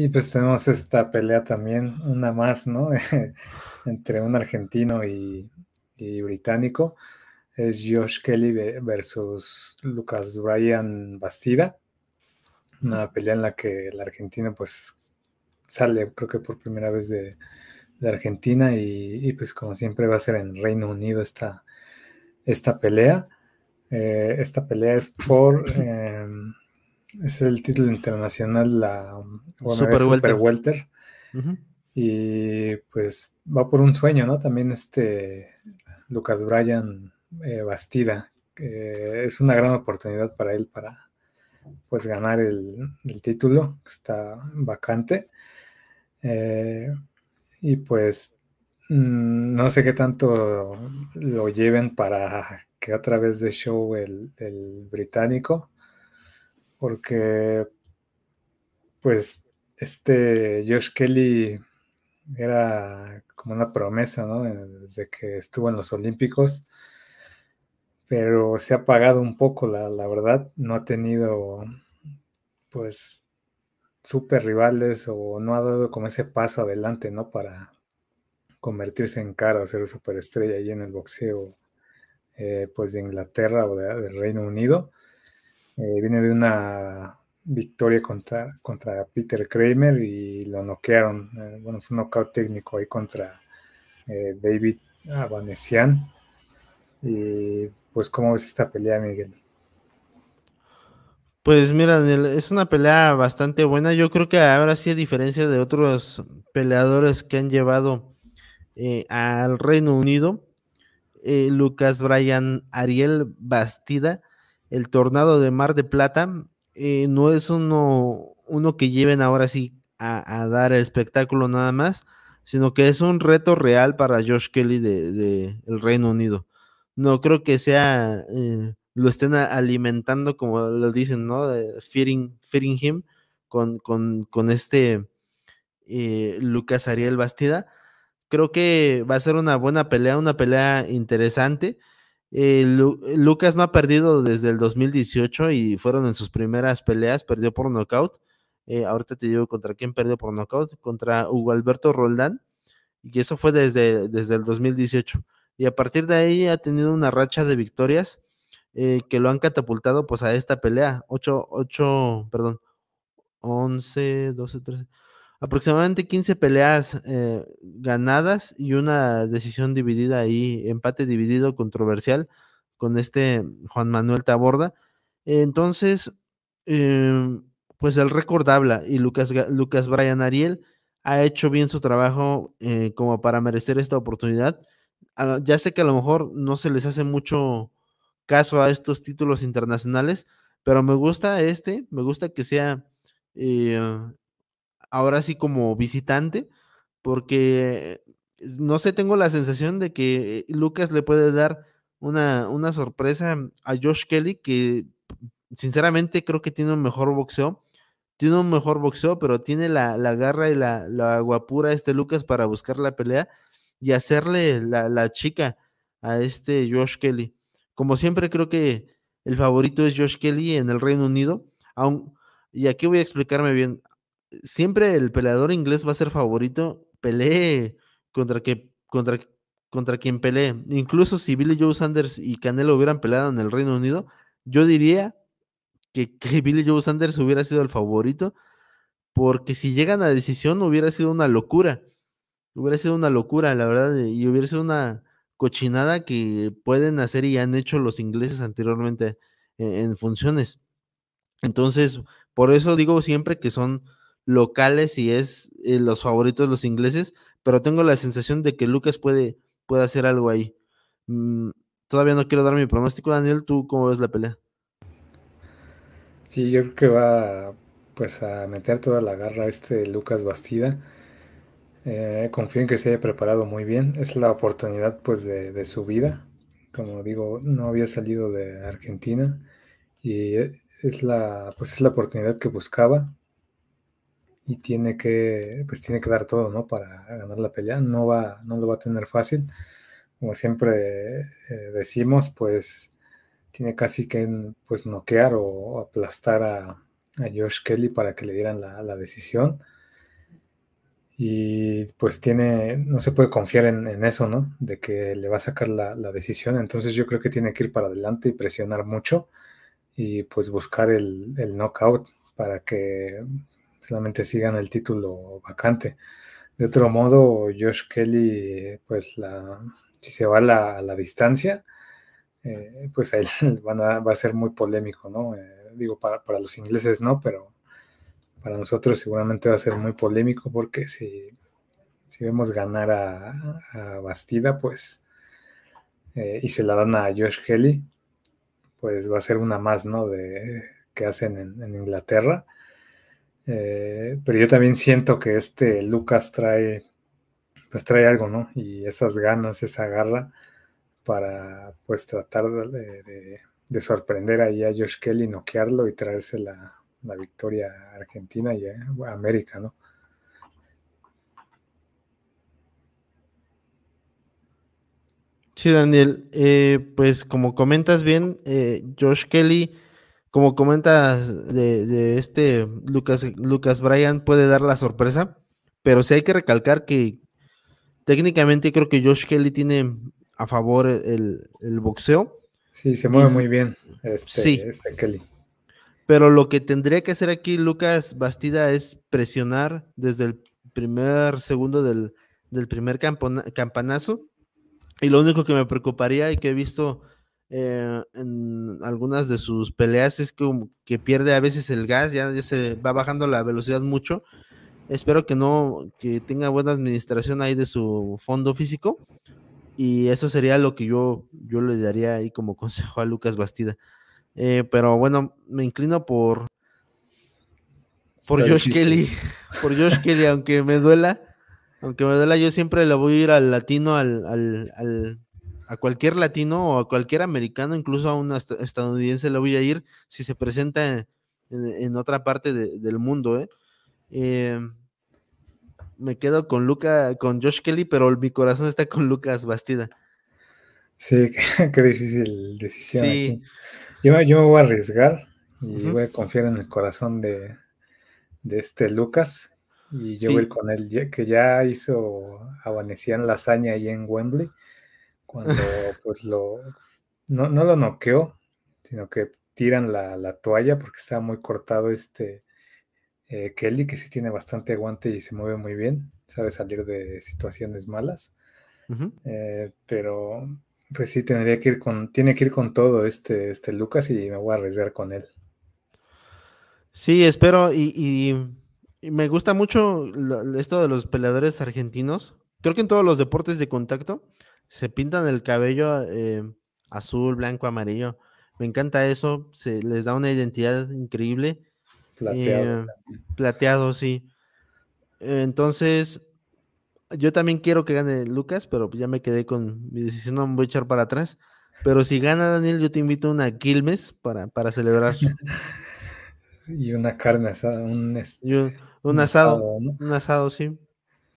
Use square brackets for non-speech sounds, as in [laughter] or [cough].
Y pues tenemos esta pelea también, una más, ¿no? [laughs] Entre un argentino y, británico. Es Josh Kelly versus Lucas Bryan Bastida. Una pelea en la que el argentino pues sale, creo que por primera vez de, Argentina y, pues como siempre va a ser en Reino Unido esta, esta pelea. Eh, esta pelea es por... [laughs] Em, es el título internacional, la Super, Welter. Y pues va por un sueño, ¿no? También este Lucas Bryan eh, Bastida. es una gran oportunidad para él para pues ganar el, título está vacante. Eh, y pues mm, no sé qué tanto lo lleven para que a través de show el británico porque pues este Josh Kelly era como una promesa, ¿no? Desde que estuvo en los Olímpicos, pero se ha apagado un poco, la, verdad, no ha tenido pues super rivales o no ha dado como ese paso adelante, ¿no? Para convertirse en cara o ser superestrella ahí en el boxeo, eh, pues de Inglaterra o del Reino Unido. Eh, viene de una victoria contra, contra Peter Kramer y lo noquearon. Eh, bueno, fue un knockout técnico ahí contra eh, David Abanesian. Y pues, ¿cómo es esta pelea, Miguel? Pues mira, es una pelea bastante buena. Yo creo que ahora sí, a diferencia de otros peleadores que han llevado al Reino Unido, Lucas Bryan Ariel Bastida el tornado de Mar de Plata, eh, no es uno, uno que lleven ahora sí a, dar el espectáculo nada más, sino que es un reto real para Josh Kelly de, el Reino Unido. No creo que sea, eh, lo estén alimentando, como lo dicen, ¿no? De fearing, him con, con, este eh, Lucas Ariel Bastida. Creo que va a ser una buena pelea, una pelea interesante. Eh, Lucas no ha perdido desde el 2018 y fueron en sus primeras peleas, perdió por nocaut. Eh, ahorita te digo contra quién perdió por nocaut, contra Hugo Alberto Roldán, y eso fue desde, desde el 2018. Y a partir de ahí ha tenido una racha de victorias eh, que lo han catapultado pues a esta pelea, 8, 8, perdón, 11, 12, 13, aproximadamente 15 peleas eh, ganadas y una decisión dividida ahí, empate dividido, controversial, con este Juan Manuel Taborda. Entonces, em, pues el récord habla y Lucas, Lucas Brian Ariel ha hecho bien su trabajo eh, como para merecer esta oportunidad. Ah, ya sé que a lo mejor no se les hace mucho caso a estos títulos internacionales, pero me gusta este, me gusta que sea eh, ahora sí como visitante, porque no sé, tengo la sensación de que eh, Lucas le puede dar una, sorpresa a Josh Kelly, que sinceramente creo que tiene un mejor boxeo. Tiene un mejor boxeo, pero tiene la, la garra y la, la, guapura este Lucas para buscar la pelea y hacerle la, la chica a este Josh Kelly. Como siempre, creo que el favorito es Josh Kelly en el Reino Unido. y aquí voy a explicarme bien siempre el peleador inglés va a ser favorito. Pelee contra, contra, contra quien pelee. Incluso si Billy Joe Sanders y Canelo hubieran peleado en el Reino Unido, yo diría que, Billy Joe Sanders hubiera sido el favorito. Porque si llegan a decisión hubiera sido una locura. Hubiera sido una locura, la verdad. Y hubiera sido una cochinada que pueden hacer y han hecho los ingleses anteriormente en funciones. Entonces, por eso digo siempre que son locales y es eh, los favoritos los ingleses, pero tengo la sensación de que Lucas puede, puede hacer algo ahí. Mm, todavía no quiero dar mi pronóstico, Daniel, ¿tú cómo ves la pelea? Sí, yo creo que va pues a meter toda la garra este Lucas Bastida. Eh, confío en que se haya preparado muy bien. Es la oportunidad pues de, de su vida. Como digo, no había salido de Argentina y eh, es la pues es la oportunidad que buscaba y tiene que, pues tiene que dar todo, ¿no? Para ganar la pelea, no va, no lo va a tener fácil. Como siempre eh, decimos, pues tiene casi que pues noquear o aplastar a, a Josh Kelly para que le dieran la, decisión. Y pues tiene, no se puede confiar en, eso, ¿no? De que le va a sacar la, la, decisión. Entonces yo creo que tiene que ir para adelante y presionar mucho y pues buscar el, el knockout para que solamente sigan el título vacante. De otro modo, Josh Kelly, pues si se va a la, distancia, eh, pues ahí [laughs] va a ser muy polémico, ¿no? Eh, digo, para, los ingleses no, pero para nosotros seguramente va a ser muy polémico porque si, vemos ganar a, Bastida, pues, eh, y se la dan a Josh Kelly, pues va a ser una más, ¿no? De, que hacen en Inglaterra eh, pero yo también siento que este Lucas trae, pues trae algo, ¿no? Y esas ganas, esa garra para pues tratar de, sorprender ahí a Josh Kelly, noquearlo y traerse la, victoria a argentina y a América, ¿no? Sí, Daniel, eh, pues como comentas bien, eh, Josh Kelly como comentas de, este Lucas, Lucas Bryan, puede dar la sorpresa, pero sí hay que recalcar que técnicamente creo que Josh Kelly tiene a favor el, boxeo. Sí, se mueve muy bien este, este, Kelly. Pero lo que tendría que hacer aquí Lucas Bastida es presionar desde el primer segundo del, primer campanazo. Y lo único que me preocuparía y que he visto eh, en algunas de sus peleas es como que pierde a veces el gas, ya, se va bajando la velocidad mucho. Espero que no, que tenga buena administración ahí de su fondo físico. Y eso sería lo que yo, yo le daría ahí como [laughs] consejo a Lucas Bastida. Eh, pero bueno, me inclino por, por Josh Kelly. [laughs] Por Josh Kelly, aunque me duela. Aunque me duela, yo siempre le voy a ir al latino, al, al a cualquier latino o a cualquier americano, incluso a un estadounidense le voy a ir si se presenta en, otra parte del mundo. ¿eh? ¿eh? me quedo con Luca, con Josh Kelly, pero mi corazón está con Lucas Bastida. Sí, [laughs] qué difícil decisión. Yo, yo, me voy a arriesgar y voy a confiar en el corazón de, este Lucas. Y yo voy con él, que ya hizo a lasaña la hazaña ahí en Wembley cuando [laughs] pues lo, no, no lo noqueó, sino que tiran la, la toalla porque está muy cortado este eh, Kelly, que sí tiene bastante aguante y se mueve muy bien, sabe salir de situaciones malas, eh, pero pues sí tendría que ir con, tiene que ir con todo este, este Lucas y me voy a arriesgar con él. Sí, espero y, me gusta mucho esto de los peleadores argentinos. Creo que en todos los deportes de contacto se pintan el cabello eh, azul, blanco, amarillo. Me encanta eso, se les da una identidad increíble. Plateado. Eh, plateado, sí. Entonces, yo también quiero que gane Lucas, pero ya me quedé con mi decisión, no me voy a echar para atrás. Pero si gana Daniel, yo te invito a una Quilmes para, para celebrar. [laughs] y una carne asada, un, este, asado. Un asado, sí.